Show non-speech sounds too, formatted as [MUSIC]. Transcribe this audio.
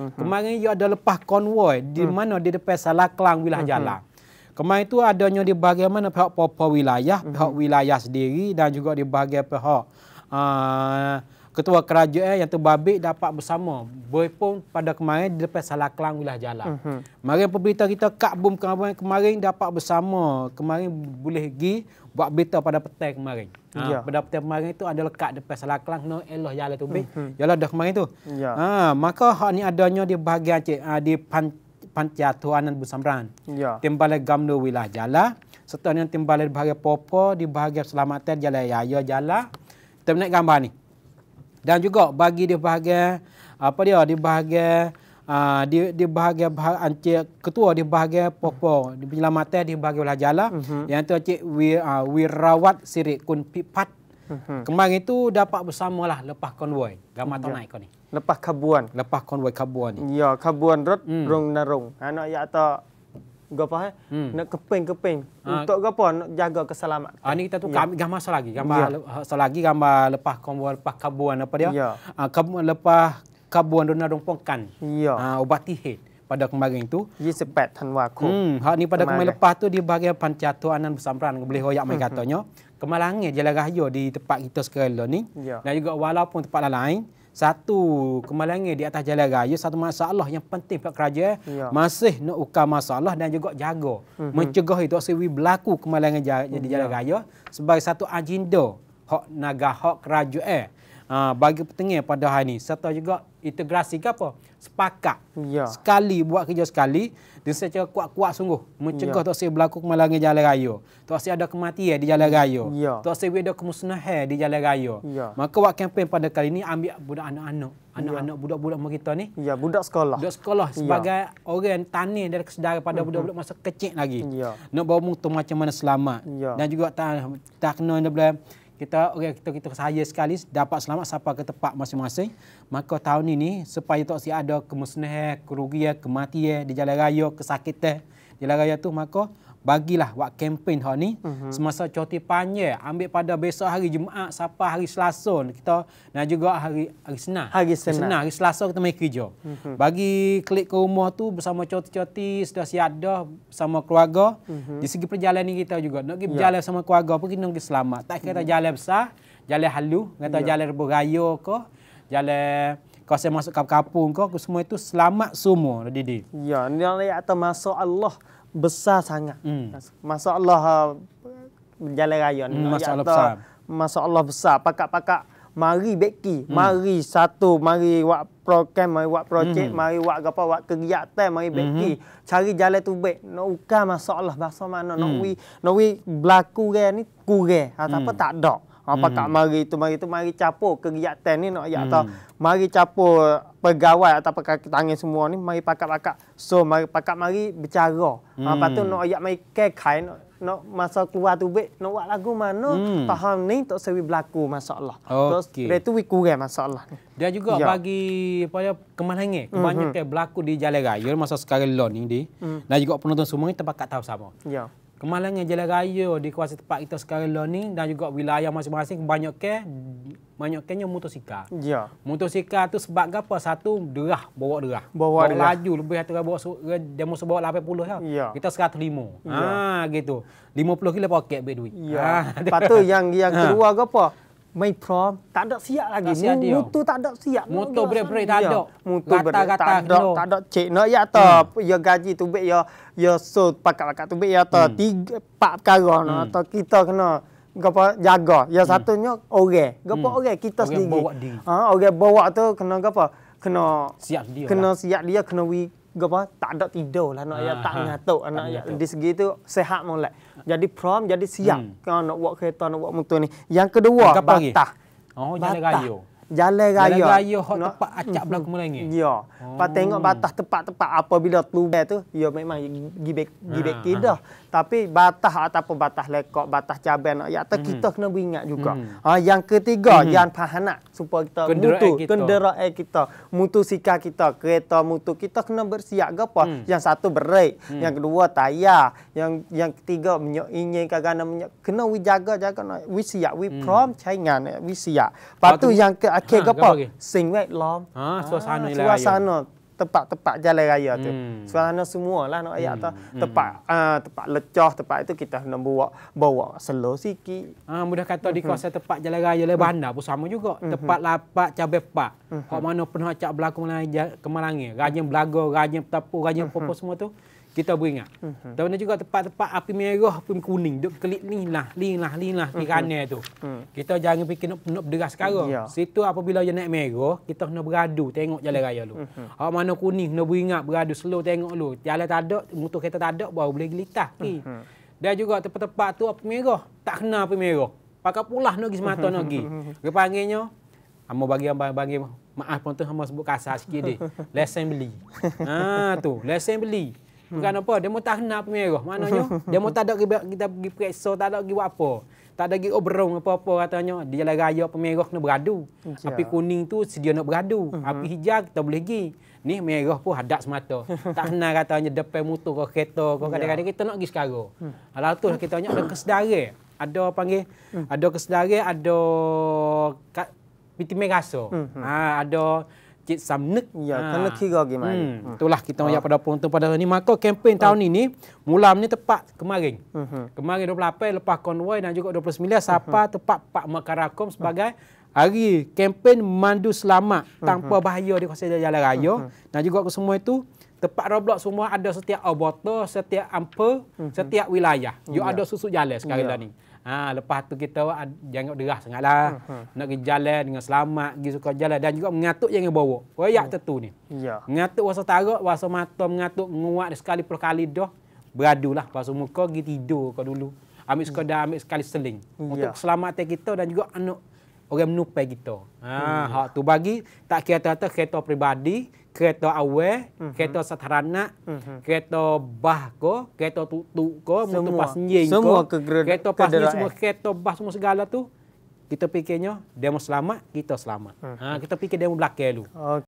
Mhm. Kemarin ia ada lepas konvoi di mhm. mana di depan salah kelang wilayah hmm. jalan. Kemarin itu adanya di bahagian mana pihak popo wilayah, pihak mhm. wilayah sendiri dan juga di bahagian pihak uh, ketua kerajaan yang terbabit dapat bersama berpun pada kemarin di depan salah kelang wilayah jalan. Uh mhm. -huh. Mari pemberita kita Kak Bum kemarin, kemarin dapat bersama kemarin boleh pergi buat berita pada petai kemarin. Ya. Ha, ya. Pada petai kemarin itu ada lekat depan salah kelang no eloh jalan tu. Uh -huh. Jalan dah kemarin tu. Ya. Ha, maka hak ni adanya di bahagian cik, ha, di pan Pancatuan dan Busamran. Ya. Timbalan Gamlu Wilayah Jalan. Serta dengan timbalan bahagian Popo di bahagian Selamatan Jalan ya Jalan. Kita menaik gambar ni dan juga bagi dia bahagian apa dia di bahagian uh, ah, di di bahagian bahag, encik ketua di bahagian popo di penyelamatan di bahagian belah jala uh-huh. Mhm. yang tu cik wir, uh, ah, wirawat sirik kun pipat uh-huh. kemarin itu dapat bersamalah lepas konvoi gamat uh-huh. Ya. naik kau ni lepas kabuan lepas konvoi kabuan ni ya kabuan rot hmm. rong narong anak ya tak gapo eh hmm. nak keping-keping ha. untuk gapo nak jaga keselamatan. Ah ha, ni kita tu ya. gambar selagi gambar ya. Ha, selagi gambar lepas kombol lepas kabuan apa dia? Ya. Ha, kabuan lepas kabuan dona dong pongkan. Ya. Ha, ah, ubat pada kemarin tu 28 Tanwaku. Hmm, hak ni pada kemarin lepas tu di bahagian Panciato Anan Bersamperan boleh royak mai hmm, hmm. katanya. Kemalangnya jalan raya di tempat kita sekarang ni. Ya. Dan juga walaupun tempat lain satu kemalangan di atas jalan raya satu masalah yang penting pihak kerajaan ya. masih nak ukur masalah dan juga jaga mm-hmm. mencegah itu sewi berlaku kemalangan jalan, mm-hmm. Ya. jalan raya sebagai satu agenda hak naga hak kerajaan eh, bagi petengah pada hari ini serta juga integrasi ke apa sepakat ya. sekali buat kerja sekali dia secara kuat-kuat sungguh mencegah ya. tak sahaja berlaku kemalangan jalan raya tak sahaja ada kematian di jalan raya ya. tak sahaja ada kemusnahan di jalan raya ya. maka buat kempen pada kali ini ambil budak anak-anak anak-anak ya. budak-budak kita ni ya budak sekolah budak sekolah ya. sebagai ya. orang tani dari kesedaran pada budak-budak masa kecil lagi ya. nak bawa mung tu macam mana selamat ya. dan juga tak tak kena dia kita orang kita kita saya sekali dapat selamat sampai ke tempat masing-masing maka tahun ini supaya tak si ada kemusnahan kerugian kematian di jalan raya kesakitan di jalan raya tu maka bagilah buat kempen hari ni mm -hmm. semasa cuti panjang ambil pada besok hari Jumaat sampai hari Selasa kita dan juga hari hari Senin hari Senin hari Selasa kita mai kerja mm -hmm. bagi klik ke rumah tu bersama cuti-cuti sudah siap dah sama keluarga mm -hmm. di segi perjalanan kita juga nak pergi ya. berjalan yeah. sama keluarga pergi nak pergi selamat tak kata mm -hmm. jalan besar jalan halu kata yeah. jalan rebo raya ke jalan kau saya masuk kapung kau semua itu selamat semua didi ya nilai atau masuk Allah besar sangat. Hmm. Masalah uh, jalan raya ni. Hmm, masalah besar. Masalah besar. Pakak-pakak mari beki. Hmm. Mari satu. Mari buat program. Mari buat projek. Hmm. Mari buat apa. Buat kegiatan. Mari beki. Hmm. Cari jalan tu baik. Nak ukar masalah bahasa mana. Nak hmm. we, nak we berlaku ni kurang. Ha, hmm. Apa tak ada. Ha, apa hmm. tak mari itu mari itu mari capo kegiatan ni nak ayat atau hmm. mari capur pegawai atau pakai tangan semua ni mari pakak-pakak so mari pakak mari bicara ha, hmm. apa tu nak ayat mari kekai nak, nak masa keluar tu be nak buat lagu mana hmm. tahun ni tak sewi berlaku masalah okay. terus tu wikurai masalah ni dia juga ya. bagi apa ya kemenangan mhm. kebanyakan mm-hmm. berlaku di jalan raya masa sekarang learning ni mm. dan juga penonton semua ni terpakat tahu sama ya kemalangan jalan raya di kawasan tempat kita sekarang ni dan juga wilayah masing-masing banyak ke banyak kenya motosikal. Ya. Motosikal tu sebab apa? Satu derah, bawa derah. Bawa, bawa derah. laju lebih atur bawa dia mesti bawa 80 lah. Ya. ya. Kita ah, 105. Ya. Ha gitu. 50 kilo poket bagi duit. Ya. Ha. Ah, [LAUGHS] Patu yang yang ha. kedua ha. apa? Main prom tak ada siap lagi. Tak dia. motor tak ada siap. Motor berat-berat tak ada. Motor berat-berat tak ada. Tak ada cek nak ya ta. Hmm. Ya gaji tu baik ya. Ya so Pakak pakat tu baik ya ta. Hmm. Tiga, empat perkara hmm. nak. Atau kita kena gapa jaga. Ya hmm. satunya hmm. orang. Gapa hmm. orang kita orang sendiri. bawa dia. Ha, orang bawa tu kena gapa? Kena siap dia. Kena lah. siap dia kena apa tak ada tidur lah nak ayah tak ngatuk anak ayah ah, ha. di segi itu sehat molek jadi prom jadi siap hmm. kalau nak buat kereta nak buat motor ni yang kedua Angkat batah oh batah. jalan raya jalan raya. Jalan raya hot no. tepat acak berlaku [LAUGHS] mulai ni. Ya. Oh. Pak tengok batas tepat-tepat apabila tuber tu, ya memang gibek gibek ha, kidah. Ha. Tapi batas ataupun batas lekok, batas cabai nak ya hmm. kita kena beringat juga. Hmm. Ha, yang ketiga, hmm. yang pahanak supaya kita kendera mutu kita. kendera kita, mutu sika kita, kereta mutu kita kena bersiap gapo. Hmm. Yang satu brek, hmm. yang kedua tayar, yang yang ketiga minyak ingin kagana minyak kena wijaga jaga nak wisiap, we prom hmm. cai ngan wisiap. Patu yang ke Akhir ha, ke apa? Sing wet lom. Ha, suasana ah, ha, suasana, suasana tempat-tempat jalan raya tu. Hmm. Suasana semua lah No ayat hmm. tu. Tempat hmm. uh, ah, tempat lecah, tempat itu kita nak bawa bawa slow sikit. Ha, mudah kata mhm. di kawasan hmm. tempat jalan raya le mhm. bandar pun sama juga. Hmm. Tempat lapak cabe pak. Hmm. Kok mana pernah cak berlaku kemalangan. Rajin belaga, rajin petapu, rajin hmm. popo semua tu kita beringat. Tapi mhm. Dan mana juga tempat-tempat api merah, api kuning, duk kelip ni lah, ni lah, ni lah, hmm. kerana tu. Hmm. Kita jangan fikir nak, nak berderas sekarang. Yeah. Situ apabila dia naik merah, kita kena beradu tengok jalan raya lu. Hmm. mana kuning, kena beringat, beradu, slow tengok lu. Jalan tak ada, motor kereta tak ada, baru boleh gelitah. Hmm. Hmm. Dan juga tempat-tempat tu api merah, tak kena api merah. Pakai pula nak pergi semata nak mhm. pergi. Mhm. Dia panggilnya, Amo bagi bagi maaf pun tu hamba sebut kasar sikit dia. [LAUGHS] Lesson beli. Ha tu, lesson beli. Bukan hmm. apa, dia mahu tahna pemerah. Maknanya, [LAUGHS] dia mahu tak ada kita, kita pergi periksa, tak ada pergi buat apa. Tak ada pergi obrong oh, apa-apa katanya. dia jalan raya pemerah kena beradu. Yeah. Api kuning tu sedia nak beradu. uh Api hijau kita boleh pergi. Ni merah pun hadap semata. [LAUGHS] tak kena katanya depan motor ke kereta ke ya. kadang-kadang kita nak pergi sekarang. Hmm. Alah tu lah kita tanya ada kesedari. Ada panggil, hmm. ada kesedari, ada kat, piti merasa. Hmm. Ha, ada sikit samneknya ha. kena kan kira gimana hmm. Ah. itulah kita ha. yang ah. pada penonton pada hari ni maka kempen ha. tahun ah. ini mulam mulanya tepat kemarin uh mhm. -huh. kemarin 28 lepas konvoi dan juga 29 siapa uh mhm. -huh. tepat Pak Makarakom sebagai hari kempen mandu selamat mhm. tanpa bahaya di kawasan jalan raya uh -huh. dan juga semua itu tempat roblox semua ada setiap abota, setiap ampe, mm-hmm. setiap wilayah. Mm-hmm. You ya. ada susu jalan sekarang yeah. Ya. ni. Ha, lepas tu kita ad, jangan derah sangatlah. Uh-huh. Nak pergi jalan dengan selamat, pergi suka jalan dan juga mengatuk yang bawa. Royak uh-huh. Ya. tertu ni. Ya. Yeah. Mengatuk wasa tarak, wasa mata mengatuk, menguat sekali puluh kali dah. Beradulah pasal muka pergi tidur kau dulu. Ambil suka hmm. dah ambil sekali seling. Yeah. Untuk keselamatan kita dan juga anak orang menupai kita. Ha, uh-huh. hak tu bagi tak kira-kira kereta pribadi kereta awal, mm -hmm. kereta sederhana, mm -hmm. kereta bah ko, kereta tutuk ko, motor pas nying ko, semua ke kereta pas nying semua kereta bah semua segala tu kita fikirnya demo selamat, kita selamat. -hmm. ha, kita fikir demo belakang dulu.